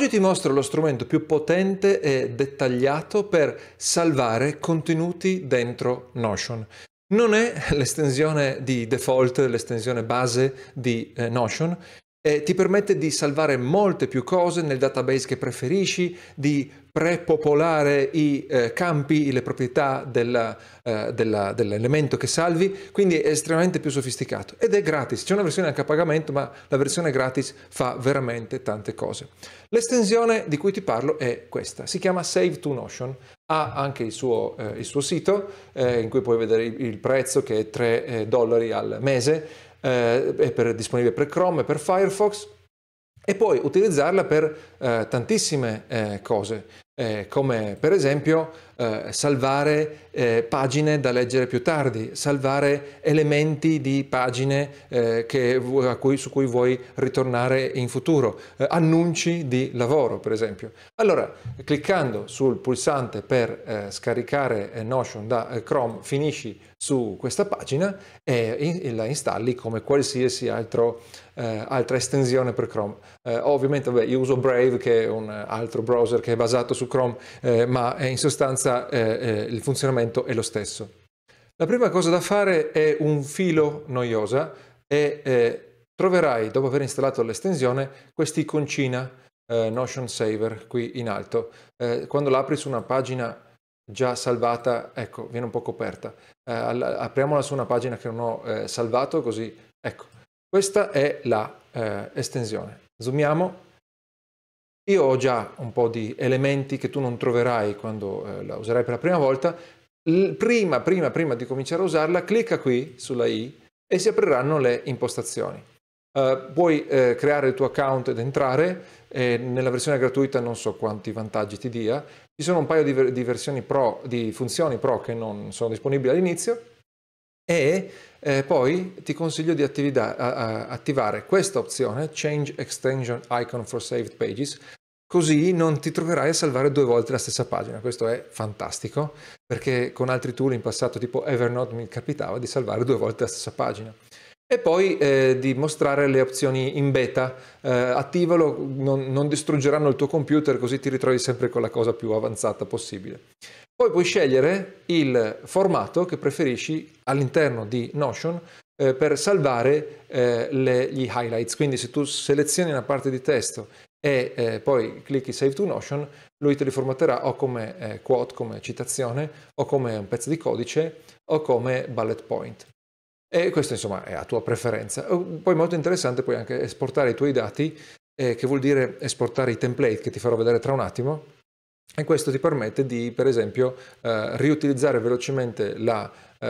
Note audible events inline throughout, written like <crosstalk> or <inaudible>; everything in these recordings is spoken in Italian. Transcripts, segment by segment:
Oggi ti mostro lo strumento più potente e dettagliato per salvare contenuti dentro Notion. Non è l'estensione di default, l'estensione base di eh, Notion, eh, ti permette di salvare molte più cose nel database che preferisci, di prepopolare i eh, campi, le proprietà della, eh, della, dell'elemento che salvi, quindi è estremamente più sofisticato ed è gratis, c'è una versione anche a pagamento, ma la versione gratis fa veramente tante cose. L'estensione di cui ti parlo è questa, si chiama Save to Notion, ha anche il suo, eh, il suo sito eh, in cui puoi vedere il, prezzo che è 3 eh, dollari al mese, eh, è per, disponibile per Chrome e per Firefox e puoi utilizzarla per eh, tantissime eh, cose, eh, come per esempio eh, salvare eh, pagine da leggere più tardi, salvare elementi di pagine eh, che, cui, su cui vuoi ritornare in futuro, eh, annunci di lavoro per esempio. Allora, cliccando sul pulsante per eh, scaricare Notion da Chrome, finisci su questa pagina e, in, e la installi come qualsiasi altro, altra estensione per Chrome. ovviamente vabbè, io uso Brave che è un altro browser che è basato su Chrome, ma è in sostanza sostanza eh, eh, il funzionamento è lo stesso. La prima cosa da fare è un filo noiosa e eh, troverai, dopo aver installato l'estensione, questi iconcina eh, Notion Saver qui in alto. Eh, quando l'apri su una pagina già salvata, ecco, viene un po' coperta. Eh, apriamola su una pagina che non ho salvato, così, ecco. Questa è l'estensione. estensione. Zoomiamo io ho già un po' di elementi che tu non troverai quando eh, la userai per la prima volta. L- prima, prima, prima di cominciare a usarla, clicca qui sulla i e si apriranno le impostazioni. Uh, puoi eh, creare il tuo account ed entrare, eh, nella versione gratuita non so quanti vantaggi ti dia, ci sono un paio di, ver- di, versioni pro, di funzioni pro che non sono disponibili all'inizio e eh, poi ti consiglio di attività, a, a, attivare questa opzione, Change Extension Icon for Saved Pages, Così non ti troverai a salvare due volte la stessa pagina. Questo è fantastico perché con altri tool in passato tipo Evernote mi capitava di salvare due volte la stessa pagina e poi eh, di mostrare le opzioni in beta. Eh, attivalo, non, non, distruggeranno il tuo computer così ti ritrovi sempre con la cosa più avanzata possibile. Poi puoi scegliere il formato che preferisci all'interno di Notion eh, per salvare eh, le, gli highlights. Quindi se tu selezioni una parte di testo e eh, poi clicchi Save to Notion, lui te li formatterà o come eh, quote, come citazione, o come un pezzo di codice, o come bullet point. E questo insomma è a tua preferenza. Oh, poi molto interessante puoi anche esportare i tuoi dati, eh, che vuol dire esportare i template che ti farò vedere tra un attimo. E questo ti permette di, per esempio, eh, riutilizzare velocemente la eh,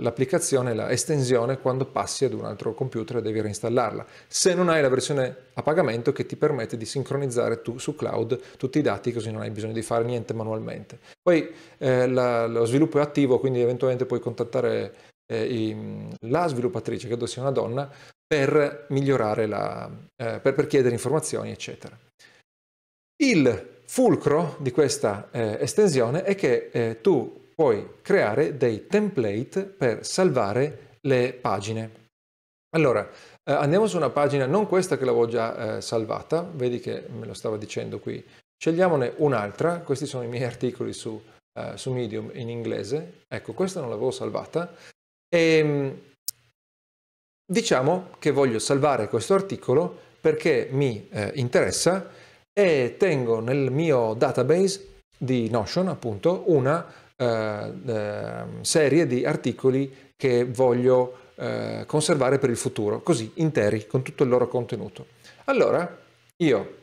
l'applicazione, la estensione, quando passi ad un altro computer e devi reinstallarla. Se non hai la versione a pagamento che ti permette di sincronizzare tu, su cloud tutti i dati, così non hai bisogno di fare niente manualmente. Poi eh, la, lo sviluppo è attivo, quindi eventualmente puoi contattare eh, i, la sviluppatrice, credo sia una donna, per migliorare la, eh, per, per chiedere informazioni, eccetera. Il fulcro di questa eh, estensione è che eh, tu puoi creare dei template per salvare le pagine. Allora, eh, andiamo su una pagina, non questa che l'avevo già eh, salvata, vedi che me lo stava dicendo qui. Scegliamone un'altra, questi sono i miei articoli su, eh, su Medium in inglese. Ecco, questa non l'avevo salvata. E, ehm, diciamo che voglio salvare questo articolo perché mi eh, interessa e tengo nel mio database di Notion, appunto, una eh, ehm, serie di articoli che voglio eh, conservare per il futuro, così interi, con tutto il loro contenuto. Allora, io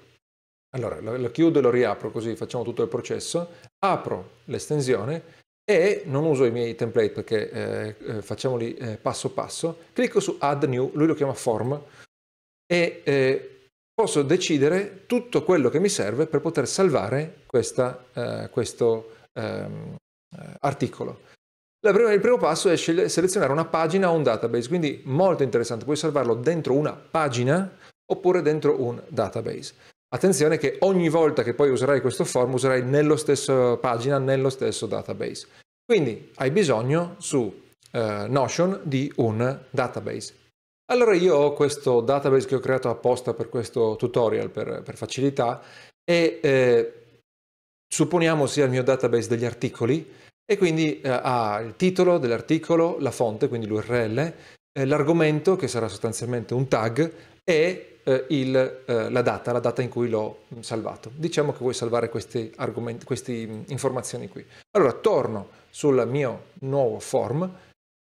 allora, lo, lo chiudo e lo riapro così facciamo tutto il processo, apro l'estensione e non uso i miei template perché eh, eh facciamoli eh, passo passo, clicco su Add New, lui lo chiama Form, e eh, posso decidere tutto quello che mi serve per poter salvare questa, questo, ehm, eh, articolo. Prima, il primo passo è selezionare una pagina o un database, quindi molto interessante, puoi salvarlo dentro una pagina oppure dentro un database. Attenzione che ogni volta che poi userai questo form userai nello stesso pagina, nello stesso database. Quindi hai bisogno su eh, Notion di un database. Allora io ho questo database che ho creato apposta per questo tutorial, per, per facilità, e eh, supponiamo sia il mio database degli articoli e quindi eh, ha il titolo dell'articolo, la fonte, quindi l'URL, eh, l'argomento che sarà sostanzialmente un tag e eh, il, eh, la data, la data in cui l'ho salvato. Diciamo che vuoi salvare queste, queste informazioni qui. Allora torno sul mio nuovo form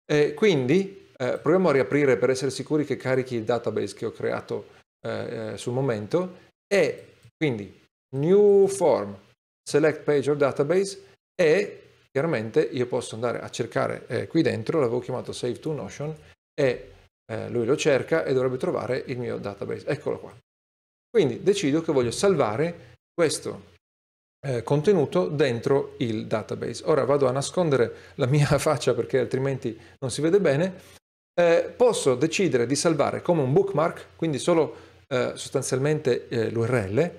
e quindi eh, proviamo a riaprire per essere sicuri che carichi il database che ho creato eh, sul momento e quindi new form select page or database e chiaramente io posso andare a cercare eh, qui dentro, l'avevo chiamato save to Notion e eh, lui lo cerca e dovrebbe trovare il mio database. Eccolo qua. Quindi decido che voglio salvare questo eh, contenuto dentro il database. Ora vado a nascondere la mia <laughs> faccia perché altrimenti non si vede bene. Eh, posso decidere di salvare come un bookmark, quindi solo eh, sostanzialmente eh, l'URL,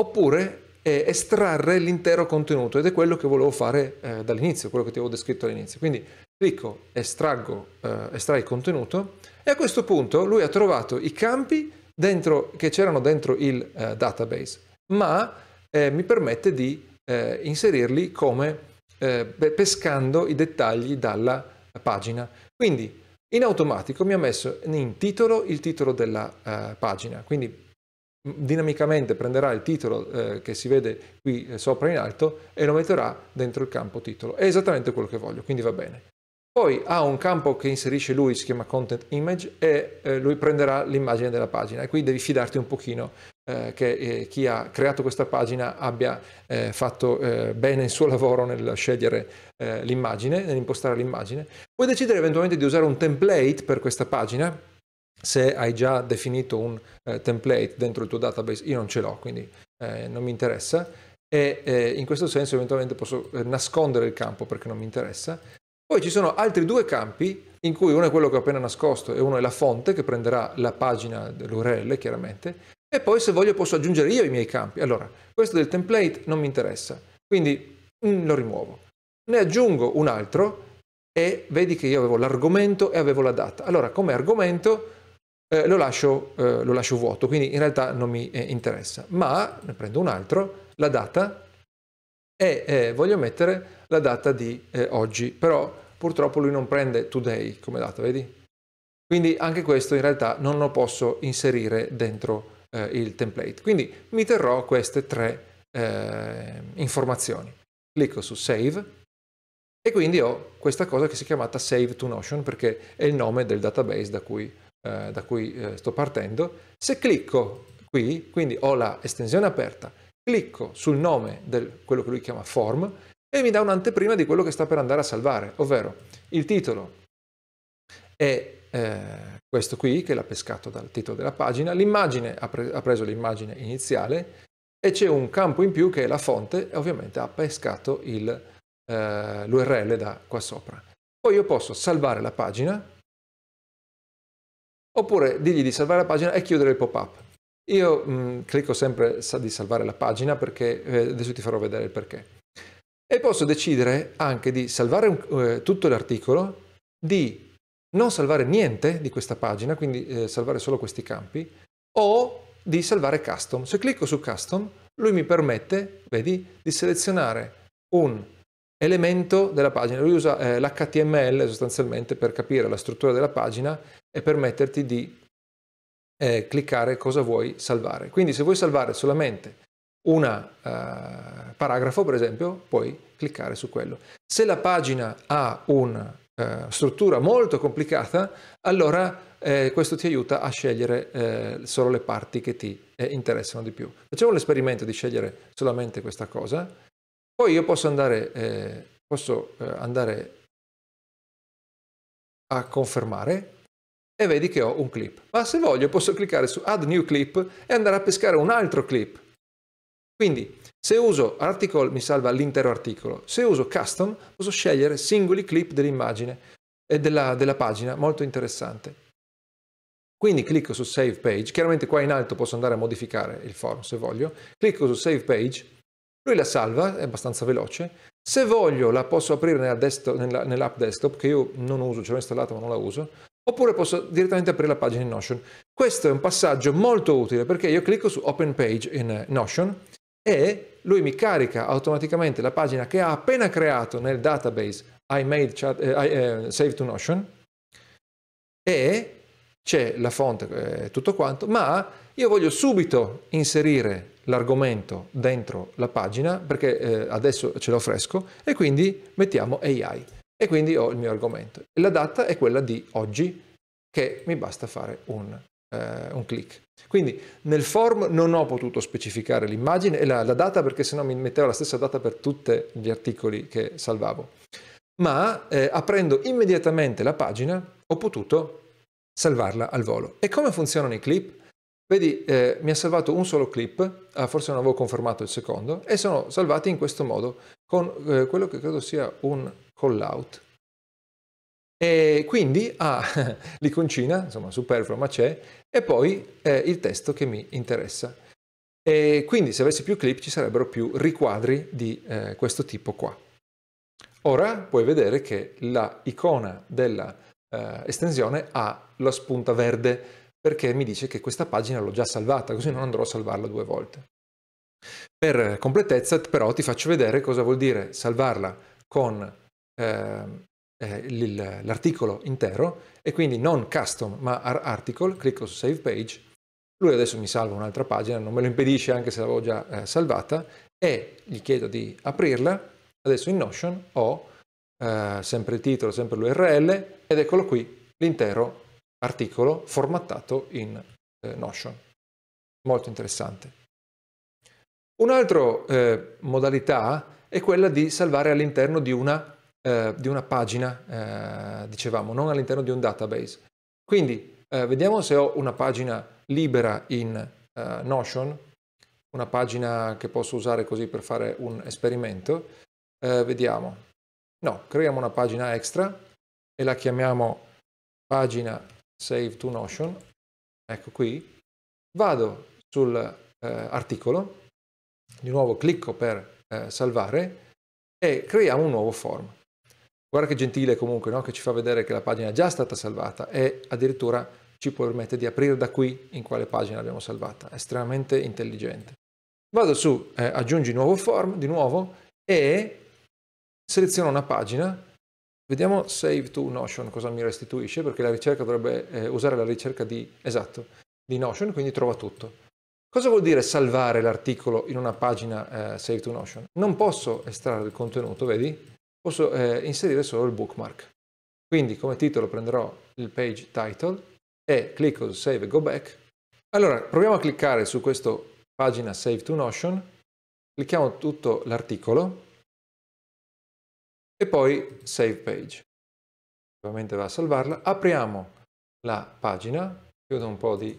oppure eh, estrarre l'intero contenuto ed è quello che volevo fare eh, dall'inizio, quello che ti avevo descritto all'inizio. Quindi clicco, estraggo, eh, estrai il contenuto e a questo punto lui ha trovato i campi dentro, che c'erano dentro il eh, database, ma eh, mi permette di eh, inserirli come pescando i dettagli dalla pagina. Quindi in automatico mi ha messo in titolo il titolo della pagina, quindi dinamicamente prenderà il titolo eh, che si vede qui eh, sopra in alto e lo metterà dentro il campo titolo. È esattamente quello che voglio, quindi va bene. Poi ha un campo che inserisce lui, si chiama content image, e eh, lui prenderà l'immagine della pagina. E qui devi fidarti un pochino eh, che eh, chi ha creato questa pagina abbia fatto bene il suo lavoro nel scegliere l'immagine, nell'impostare l'immagine. Puoi decidere eventualmente di usare un template per questa pagina, se hai già definito un eh, template dentro il tuo database, io non ce l'ho, quindi eh, non mi interessa, e eh, in questo senso eventualmente posso eh, nascondere il campo perché non mi interessa. Poi ci sono altri due campi in cui uno è quello che ho appena nascosto e uno è la fonte che prenderà la pagina dell'URL chiaramente e poi se voglio posso aggiungere io i miei campi. Allora, questo del template non mi interessa, quindi mm, lo rimuovo. Ne aggiungo un altro e vedi che io avevo l'argomento e avevo la data. Allora, come argomento eh, lo, lascio, eh, lo, lascio, vuoto, quindi in realtà non mi eh, interessa. Ma ne prendo un altro, la data, e eh, voglio mettere la data di eh, oggi, però purtroppo lui non prende today come data, vedi? Quindi anche questo in realtà non lo posso inserire dentro il template. Quindi mi terrò queste tre informazioni. Clicco su Save e quindi ho questa cosa che si è chiamata Save to Notion perché è il nome del database da cui eh, da cui eh, sto partendo, se clicco qui, quindi ho la estensione aperta, clicco sul nome di quello che lui chiama form e mi dà un'anteprima di quello che sta per andare a salvare, ovvero il titolo è eh, questo qui che l'ha pescato dal titolo della pagina, l'immagine ha, pre- ha preso l'immagine iniziale e c'è un campo in più che è la fonte e ovviamente ha pescato il, eh, l'URL da qua sopra. Poi io posso salvare la pagina oppure digli di salvare la pagina e chiudere il pop-up. Io mh, mm, clicco sempre di salvare la pagina perché eh, adesso ti farò vedere il perché. E posso decidere anche di salvare un, eh, tutto l'articolo, di non salvare niente di questa pagina, quindi eh, salvare solo questi campi, o di salvare custom. Se clicco su custom, lui mi permette, vedi, di selezionare un elemento della pagina. Lui usa eh, l'HTML sostanzialmente per capire la struttura della pagina e permetterti di eh, cliccare cosa vuoi salvare. Quindi se vuoi salvare solamente un eh, paragrafo, per esempio, puoi cliccare su quello. Se la pagina ha una eh, struttura molto complicata, allora eh, questo ti aiuta a scegliere eh, solo le parti che ti eh, interessano di più. Facciamo l'esperimento di scegliere solamente questa cosa, poi io posso andare, posso andare a confermare e vedi che ho un clip. Ma se voglio posso cliccare su Add New Clip e andare a pescare un altro clip. Quindi se uso Article mi salva l'intero articolo, se uso Custom posso scegliere singoli clip dell'immagine e della, della pagina, molto interessante. Quindi clicco su Save Page, chiaramente qua in alto posso andare a modificare il form se voglio, clicco su Save Page, lui la salva, è abbastanza veloce, se voglio la posso aprire nell'app desktop, nella, nell desktop che io non uso, ce l'ho installata ma non la uso, oppure posso direttamente aprire la pagina in Notion. Questo è un passaggio molto utile perché io clicco su Open Page in eh, Notion e lui mi carica automaticamente la pagina che ha appena creato nel database I, made chat, eh, I eh, Save to Notion e c'è la fonte e eh, tutto quanto, ma io voglio subito inserire l'argomento dentro la pagina perché eh, adesso ce l'ho fresco e quindi mettiamo AI e quindi ho il mio argomento. E la data è quella di oggi che mi basta fare un, eh, un click. Quindi nel form non ho potuto specificare l'immagine e la, la data perché sennò mi metteva la stessa data per tutti gli articoli che salvavo. Ma eh, aprendo immediatamente la pagina ho potuto salvarla al volo. E come funzionano i clip? Vedi, eh, mi ha salvato un solo clip, ah, forse non avevo confermato il secondo, e sono salvati in questo modo con eh, quello che credo sia un call out. E quindi ha ah, <laughs> l'iconcina, insomma superflua ma c'è, e poi eh, il testo che mi interessa. E quindi se avessi più clip ci sarebbero più riquadri di eh, questo tipo qua. Ora puoi vedere che la icona della eh, ha la spunta verde, perché mi dice che questa pagina l'ho già salvata, così non andrò a salvarla due volte. Per completezza però ti faccio vedere cosa vuol dire salvarla con ehm, eh, eh, l'articolo intero e quindi non custom ma article, clicco su save page, lui adesso mi salva un'altra pagina, non me lo impedisce anche se l'avevo già eh, salvata e gli chiedo di aprirla, adesso in Notion ho eh, sempre il titolo, sempre l'URL ed eccolo qui l'intero articolo formattato in eh, Notion. Molto interessante. Un'altra eh, modalità è quella di salvare all'interno di una, eh, di una pagina, eh, dicevamo, non all'interno di un database. Quindi eh, vediamo se ho una pagina libera in eh, Notion, una pagina che posso usare così per fare un esperimento. vediamo. No, creiamo una pagina extra e la chiamiamo pagina save to Notion, ecco qui, vado sull'articolo, eh, di nuovo clicco per eh, salvare e creiamo un nuovo form. Guarda che gentile comunque, no? che ci fa vedere che la pagina è già stata salvata e addirittura ci permette di aprire da qui in quale pagina l'abbiamo salvata. estremamente intelligente. Vado su eh, aggiungi nuovo form di nuovo e seleziono una pagina Vediamo Save to Notion cosa mi restituisce, perché la ricerca dovrebbe eh, usare la ricerca di, esatto, di Notion, quindi trova tutto. Cosa vuol dire salvare l'articolo in una pagina eh, Save to Notion? Non posso estrarre il contenuto, vedi? Posso eh, inserire solo il bookmark. Quindi come titolo prenderò il page title e clicco su Save e Go Back. Allora, proviamo a cliccare su questa pagina Save to Notion, clicchiamo tutto l'articolo e poi save page. Ovviamente va a salvarla. Apriamo la pagina, chiudo un po' di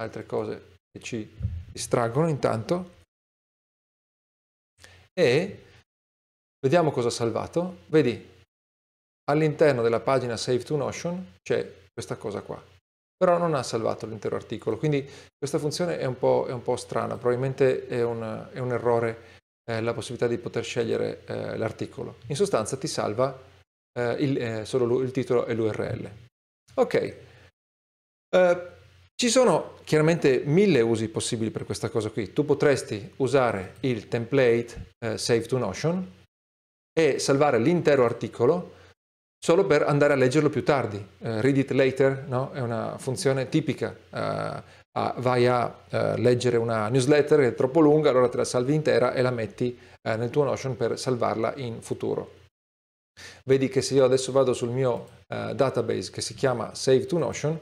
altre cose che ci distraggono intanto e vediamo cosa ha salvato. Vedi, all'interno della pagina Save to Notion c'è questa cosa qua, però non ha salvato l'intero articolo, quindi questa funzione è un po', è un po strana, probabilmente è un, è un errore eh, la possibilità di poter scegliere eh, l'articolo. In sostanza ti salva eh, il, eh, solo il titolo e l'URL. Ok. Eh, ci sono chiaramente mille usi possibili per questa cosa qui. Tu potresti usare il template eh, Save to Notion e salvare l'intero articolo solo per andare a leggerlo più tardi. read it later no? è una funzione tipica a, ah, vai a eh, leggere una newsletter che è troppo lunga, allora te la salvi intera e la metti eh, nel tuo Notion per salvarla in futuro. Vedi che se io adesso vado sul mio eh, database che si chiama Save to Notion,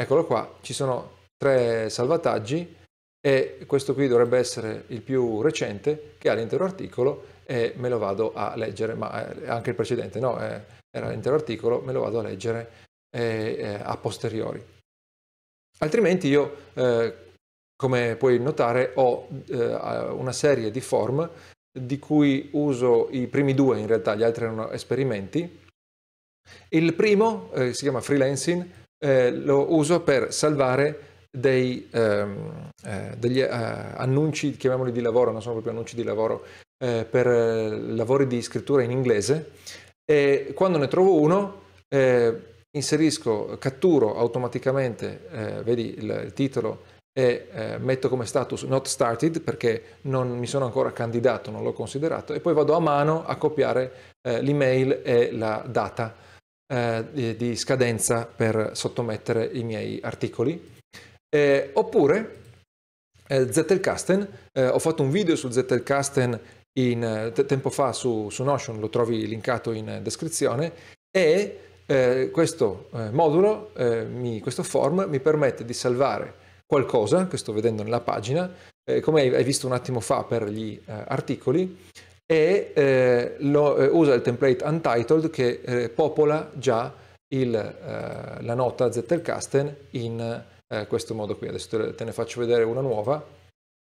eccolo qua, ci sono tre salvataggi e questo qui dovrebbe essere il più recente che ha l'intero articolo e me lo vado a leggere, ma eh, anche il precedente no, eh, era l'intero articolo, me lo vado a leggere eh, a posteriori. Altrimenti io, eh, come puoi notare, ho eh, una serie di form di cui uso i primi due in realtà, gli altri erano esperimenti. Il primo eh, si chiama freelancing, eh, lo uso per salvare dei, ehm, eh, degli eh, annunci, chiamiamoli di lavoro, non sono proprio annunci di lavoro, eh, per eh, lavori di scrittura in inglese e quando ne trovo uno eh, inserisco, catturo automaticamente, eh, vedi il, il, titolo, e eh, metto come status not started perché non mi sono ancora candidato, non l'ho considerato, e poi vado a mano a copiare eh, l'email e la data eh, di, di, scadenza per sottomettere i miei articoli. oppure eh, Zettelkasten, eh, ho fatto un video su Zettelkasten in, eh, tempo fa su, su Notion, lo trovi linkato in descrizione, e eh, questo eh, modulo, eh, mi, questo form mi permette di salvare qualcosa che sto vedendo nella pagina, eh, come hai visto un attimo fa per gli eh, articoli, e lo, usa il template untitled che popola già il, la nota Zettelkasten in questo modo qui. Adesso te ne faccio vedere una nuova.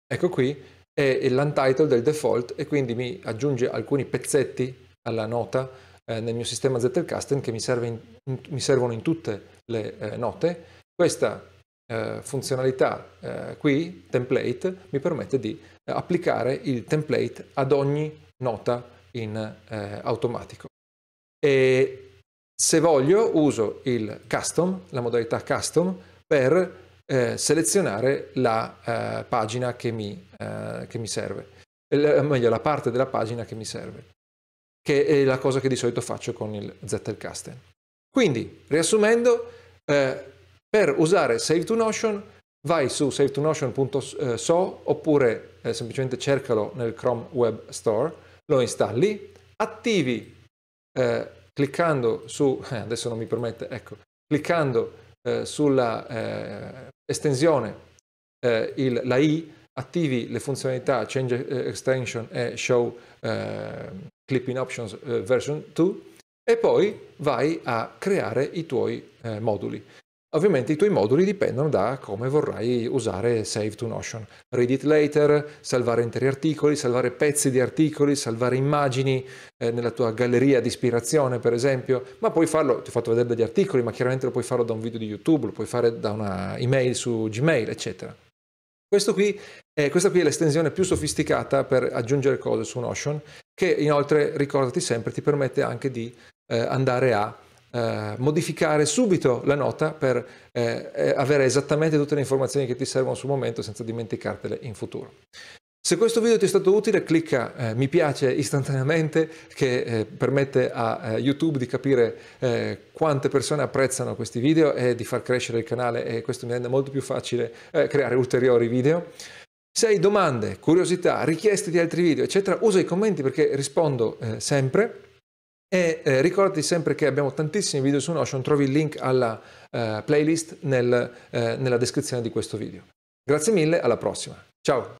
Ecco qui, è l'untitled del default e quindi mi aggiunge alcuni pezzetti alla nota eh, nel mio sistema Zettelkasten che mi, serve in, in, mi servono in tutte le eh, note. Questa eh, funzionalità eh, qui, template, mi permette di applicare il template ad ogni nota in automatico. E se voglio uso il custom, la modalità custom, per eh, selezionare la eh, pagina che mi, eh, che mi serve, meglio la parte della pagina che mi serve che è la cosa che di solito faccio con il Zettelkasten. Quindi, riassumendo, eh, per usare Save to Notion vai su savetonotion.so oppure eh, semplicemente cercalo nel Chrome Web Store, lo installi, attivi eh, cliccando su, <laughs> eh, adesso non mi permette, ecco, cliccando eh, sulla eh, estensione il, la i, attivi le funzionalità Change Extension e Show Clipping Options eh, version 2 e poi vai a creare i tuoi eh, moduli. Ovviamente i tuoi moduli dipendono da come vorrai usare Save to Notion. Read it later, salvare interi articoli, salvare pezzi di articoli, salvare immagini eh, nella tua galleria di ispirazione, per esempio, ma puoi farlo, ti ho fatto vedere degli articoli, ma chiaramente lo puoi farlo da un video di YouTube, lo puoi fare da una email su Gmail, eccetera. Qui, eh, questa qui è l'estensione più sofisticata per aggiungere cose su Notion, che inoltre, ricordati sempre, ti permette anche di eh, andare a eh, modificare subito la nota per eh, eh, avere esattamente tutte le informazioni che ti servono sul momento senza dimenticartele in futuro. Se questo video ti è stato utile clicca eh, mi piace istantaneamente che eh, permette a eh, YouTube di capire eh, quante persone apprezzano questi video e di far crescere il canale e questo mi rende molto più facile eh, creare ulteriori video. Se hai domande, curiosità, richieste di altri video eccetera usa i commenti perché rispondo eh, sempre. E eh, ricordati sempre che abbiamo tantissimi video su Notion, trovi il link alla eh, playlist nel, eh, nella descrizione di questo video. Grazie mille, alla prossima. Ciao!